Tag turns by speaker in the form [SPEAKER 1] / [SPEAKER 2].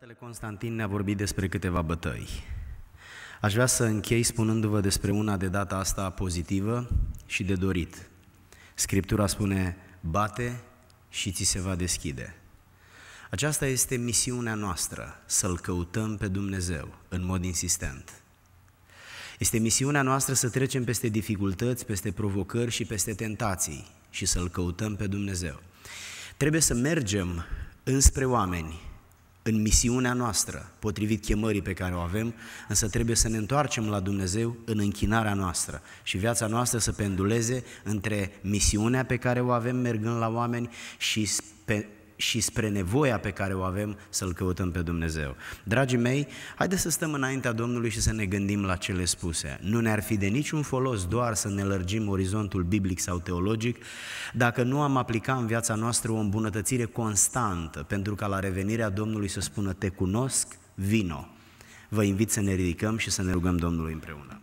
[SPEAKER 1] Fratele Constantin ne-a vorbit despre câteva bătăi. Aș vrea să închei spunându-vă despre una de data asta pozitivă și de dorit. Scriptura spune, bate și ți se va deschide. Aceasta este misiunea noastră, să-L căutăm pe Dumnezeu în mod insistent. Este misiunea noastră să trecem peste dificultăți, peste provocări și peste tentații și să-L căutăm pe Dumnezeu. Trebuie să mergem înspre oameni în misiunea noastră, potrivit chemării pe care o avem, însă trebuie să ne întoarcem la Dumnezeu în închinarea noastră și viața noastră să penduleze între misiunea pe care o avem mergând la oameni și și spre nevoia pe care o avem să-L căutăm pe Dumnezeu. Dragii mei, haideți să stăm înaintea Domnului și să ne gândim la cele spuse. Nu ne-ar fi de niciun folos doar să ne lărgim orizontul biblic sau teologic dacă nu am aplica în viața noastră o îmbunătățire constantă pentru ca la revenirea Domnului să spună te cunosc, vino. Vă invit să ne ridicăm și să ne rugăm Domnului împreună.